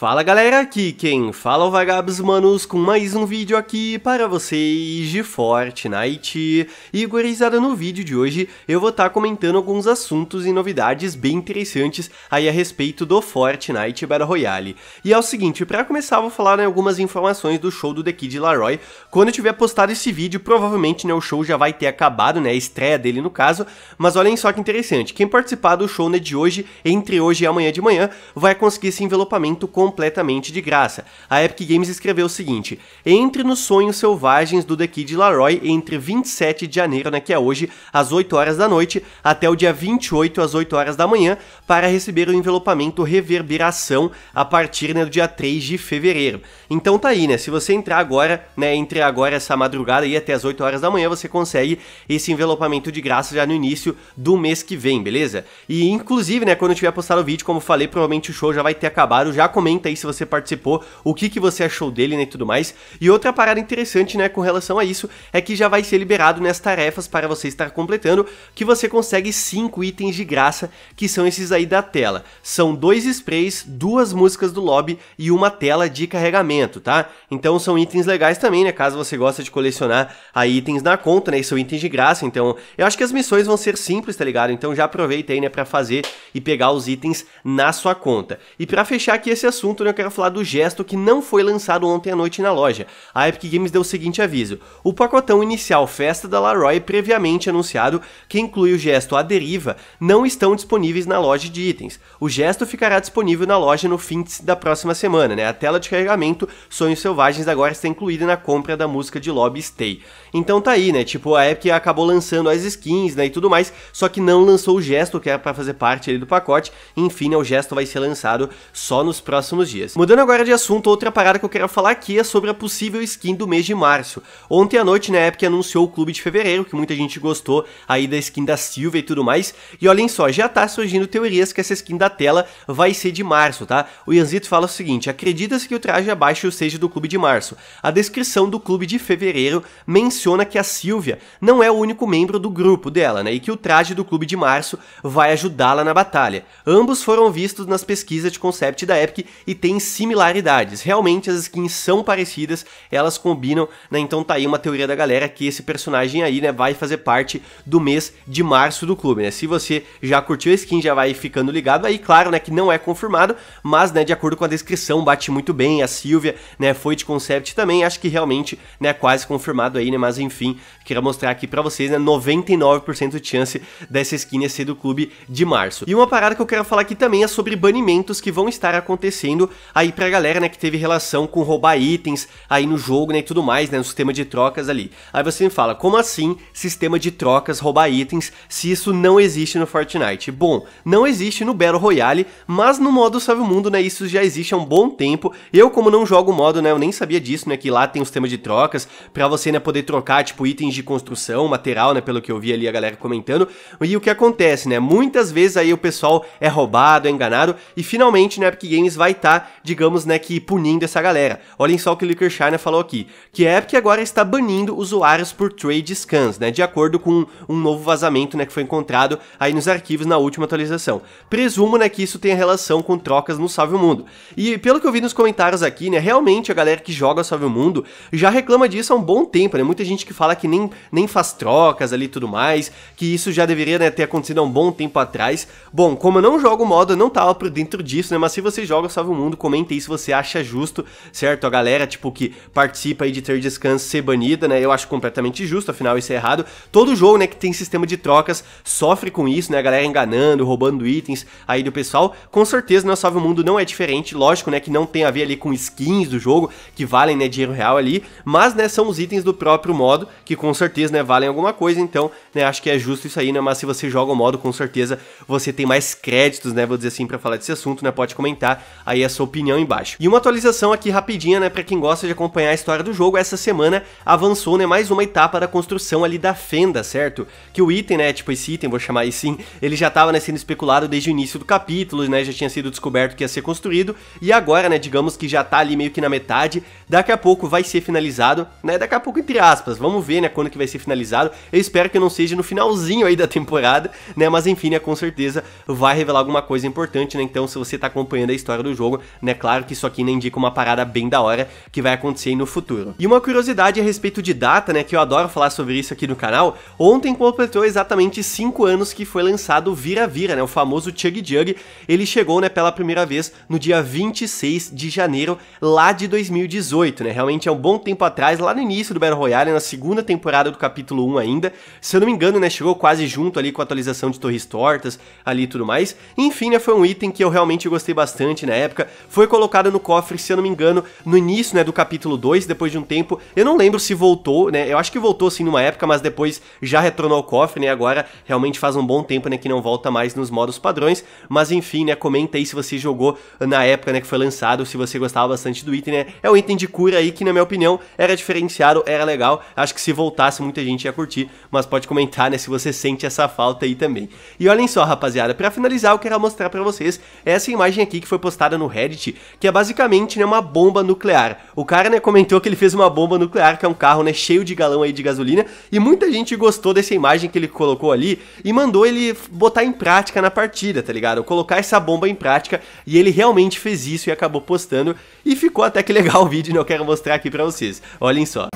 Fala galera, aqui quem fala é o Vagabos Manos com mais um vídeo aqui para vocês de Fortnite. E gurizada, no vídeo de hoje eu vou estar tá comentando alguns assuntos e novidades bem interessantes aí a respeito do Fortnite Battle Royale. E é o seguinte, para começar eu vou falar né, algumas informações do show do The Kid Laroi. Quando eu tiver postado esse vídeo, provavelmente né, o show já vai ter acabado, né, a estreia dele no caso. Mas olhem só que interessante, quem participar do show né, de hoje, entre hoje e amanhã de manhã, vai conseguir esse envelopamento com completamente de graça. A Epic Games escreveu o seguinte: Entre nos sonhos selvagens do The Kid Laroi entre 27 de janeiro, né, que é hoje, às 8 horas da noite, até o dia 28 às 8 horas da manhã, para receber o envelopamento reverberação a partir né, do dia 3 de fevereiro. Então tá aí, né? Se você entrar agora, né, entre agora essa madrugada e até as 8 horas da manhã, você consegue esse envelopamento de graça já no início do mês que vem, beleza? E inclusive, né, quando eu tiver postado o vídeo, como falei, provavelmente o show já vai ter acabado, já comenta comenta aí se você participou, o que, que você achou dele né, e tudo mais. E outra parada interessante né, com relação a isso é que já vai ser liberado nas tarefas para você estar completando, que você consegue 5 itens de graça, que são esses aí da tela. São dois sprays, duas músicas do lobby e uma tela de carregamento, tá? Então são itens legais também, né? Caso você gosta de colecionar aí itens na conta, né? E são itens de graça, então eu acho que as missões vão ser simples, tá ligado? Então já aproveita aí, né, pra fazer e pegar os itens na sua conta. E para fechar aqui esse assunto, assunto, eu quero falar do gesto que não foi lançado ontem à noite na loja. A Epic Games deu o seguinte aviso: o pacotão inicial Festa da Laroy, previamente anunciado, que inclui o gesto à deriva, não estão disponíveis na loja de itens. O gesto ficará disponível na loja no fim da próxima semana, né? A tela de carregamento Sonhos Selvagens agora está incluída na compra da música de Lobby Stay. Então tá aí, né? Tipo, a Epic acabou lançando as skins, né, e tudo mais, só que não lançou o gesto que era para fazer parte ali do pacote. Enfim, né, o gesto vai ser lançado só nos próximos próximos dias. Mudando agora de assunto, outra parada que eu quero falar aqui é sobre a possível skin do mês de março. Ontem à noite, na né, Epic anunciou o clube de fevereiro, que muita gente gostou aí da skin da Silva e tudo mais. E olhem só, já tá surgindo teorias que essa skin da tela vai ser de março, tá? O Yanzito fala o seguinte: acredita-se que o traje abaixo seja do clube de março. A descrição do clube de fevereiro menciona que a Silvia não é o único membro do grupo dela, né? E que o traje do clube de março vai ajudá-la na batalha. Ambos foram vistos nas pesquisas de concept da Epic e tem similaridades. Realmente as skins são parecidas, elas combinam, né? Então tá aí uma teoria da galera que esse personagem aí, né, vai fazer parte do mês de março do clube, né? Se você já curtiu a skin, já vai ficando ligado aí, claro, né, que não é confirmado, mas, né, de acordo com a descrição, bate muito bem, a Silvia, né, foi de concept também, acho que realmente, né, quase confirmado aí, né, mas enfim, queria mostrar aqui pra vocês, né, 99% de chance dessa skin ser do clube de março. E uma parada que eu quero falar aqui também é sobre banimentos que vão estar acontecendo discutindo aí pra galera, né, que teve relação com roubar itens aí no jogo, né, e tudo mais, né, no sistema de trocas ali. Aí você me fala, como assim sistema de trocas roubar itens se isso não existe no Fortnite? Bom, não existe no Battle Royale, mas no modo Salve o Mundo, né, isso já existe há um bom tempo. Eu, como não jogo o modo, né, eu nem sabia disso, né, que lá tem o um sistema de trocas pra você, né, poder trocar, tipo, itens de construção, material, né, pelo que eu vi ali a galera comentando. E o que acontece, né, muitas vezes aí o pessoal é roubado, é enganado, e finalmente, né, Epic Games vai estar, tá, digamos, né, que punindo essa galera. Olhem só o que o Licker falou aqui, que a é Epic agora está banindo usuários por trade scans, né, de acordo com um novo vazamento, né, que foi encontrado aí nos arquivos na última atualização. Presumo, né, que isso tenha relação com trocas no Salve o Mundo. E pelo que eu vi nos comentários aqui, né, realmente a galera que joga Salve o Mundo já reclama disso há um bom tempo, né, muita gente que fala que nem, nem faz trocas ali e tudo mais, que isso já deveria, né, ter acontecido há um bom tempo atrás. Bom, como eu não jogo o modo, eu não tava por dentro disso, né, mas se você joga Salve o mundo, comenta aí se você acha justo, certo? A galera, tipo, que participa aí de ter descanso ser banida, né? Eu acho completamente justo, afinal isso é errado. Todo jogo, né, que tem sistema de trocas sofre com isso, né? A galera enganando, roubando itens aí do pessoal. Com certeza, né, o salve o mundo não é diferente, lógico, né, que não tem a ver ali com skins do jogo, que valem, né, dinheiro real ali, mas, né, são os itens do próprio modo, que com certeza, né, valem alguma coisa, então, né, acho que é justo isso aí, né, mas se você joga o modo, com certeza, você tem mais créditos, né, vou dizer assim, para falar desse assunto, né, pode comentar aí aí a sua opinião embaixo. E uma atualização aqui rapidinha, né, para quem gosta de acompanhar a história do jogo, essa semana avançou, né, mais uma etapa da construção ali da fenda, certo? Que o item, né, tipo esse item, vou chamar aí sim, ele já estava né, sendo especulado desde o início do capítulo, né, já tinha sido descoberto que ia ser construído e agora, né, digamos que já tá ali meio que na metade, daqui a pouco vai ser finalizado, né, daqui a pouco entre aspas, vamos ver, né, quando que vai ser finalizado. Eu espero que não seja no finalzinho aí da temporada, né, mas enfim, né, com certeza vai revelar alguma coisa importante, né? Então, se você tá acompanhando a história do jogo, jogo, né? Claro que isso aqui ainda indica uma parada bem da hora que vai acontecer aí no futuro. E uma curiosidade a respeito de data, né? Que eu adoro falar sobre isso aqui no canal. Ontem completou exatamente 5 anos que foi lançado o Vira Vira, né? O famoso Chug Jug. Ele chegou, né, pela primeira vez no dia 26 de janeiro lá de 2018, né? Realmente é um bom tempo atrás, lá no início do Battle Royale, na segunda temporada do capítulo 1 ainda. Se eu não me engano, né, chegou quase junto ali com a atualização de Torres Tortas ali e tudo mais. Enfim, né, foi um item que eu realmente gostei bastante na época época, foi colocada no cofre, se eu não me engano, no início, né, do capítulo 2, depois de um tempo. Eu não lembro se voltou, né? Eu acho que voltou assim numa época, mas depois já retornou ao cofre, né? Agora realmente faz um bom tempo, né, que não volta mais nos modos padrões, mas enfim, né, comenta aí se você jogou na época, né, que foi lançado, se você gostava bastante do item, né? É um item de cura aí que na minha opinião era diferenciado, era legal. Acho que se voltasse muita gente ia curtir, mas pode comentar, né, se você sente essa falta aí também. E olhem só, rapaziada, para finalizar eu quero mostrar para vocês essa imagem aqui que foi postada no Reddit, que é basicamente né, uma bomba nuclear. O cara né, comentou que ele fez uma bomba nuclear, que é um carro né, cheio de galão aí de gasolina, e muita gente gostou dessa imagem que ele colocou ali e mandou ele botar em prática na partida, tá ligado? Colocar essa bomba em prática, e ele realmente fez isso e acabou postando, e ficou até que legal o vídeo, né? Eu quero mostrar aqui pra vocês. Olhem só.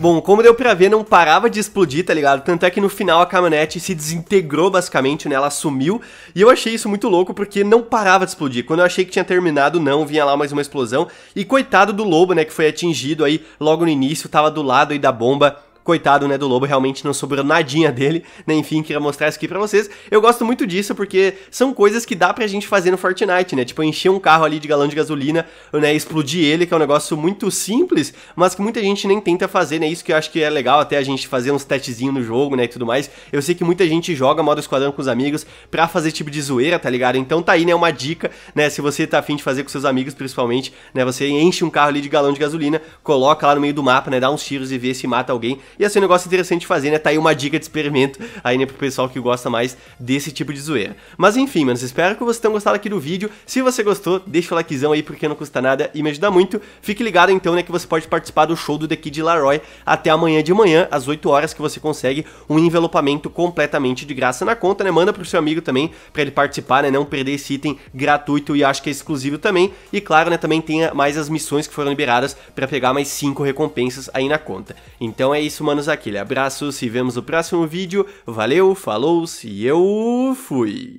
Bom, como deu pra ver, não parava de explodir, tá ligado? Tanto é que no final a caminhonete se desintegrou basicamente, né? Ela sumiu. E eu achei isso muito louco porque não parava de explodir. Quando eu achei que tinha terminado, não, vinha lá mais uma explosão. E coitado do lobo, né? Que foi atingido aí logo no início, tava do lado aí da bomba coitado, né, do Lobo, realmente não sobrou nadinha dele, né, enfim, queria mostrar isso aqui pra vocês. Eu gosto muito disso porque são coisas que dá pra gente fazer no Fortnite, né, tipo encher um carro ali de galão de gasolina, né, explodir ele, que é um negócio muito simples, mas que muita gente nem tenta fazer, né, isso que eu acho que é legal até a gente fazer uns testezinhos no jogo, né, e tudo mais. Eu sei que muita gente joga modo esquadrão com os amigos pra fazer tipo de zoeira, tá ligado? Então tá aí, né, uma dica, né, se você tá afim de fazer com seus amigos, principalmente, né, você enche um carro ali de galão de gasolina, coloca lá no meio do mapa, né, dá uns tiros e vê se mata alguém, Ia assim, ser um negócio interessante de fazer, né? Tá aí uma dica de experimento aí, né, pro pessoal que gosta mais desse tipo de zoeira. Mas enfim, meus espero que vocês tenham gostado aqui do vídeo. Se você gostou, deixa o likezão aí, porque não custa nada e me ajuda muito. Fique ligado então, né, que você pode participar do show do The Kid Laroy até amanhã de manhã, às 8 horas, que você consegue um envelopamento completamente de graça na conta, né? Manda pro seu amigo também, para ele participar, né? Não perder esse item gratuito e acho que é exclusivo também. E claro, né, também tenha mais as missões que foram liberadas para pegar mais 5 recompensas aí na conta. Então é isso Humanos Aquele abraço, se vemos no próximo vídeo. Valeu, falou-se e eu fui!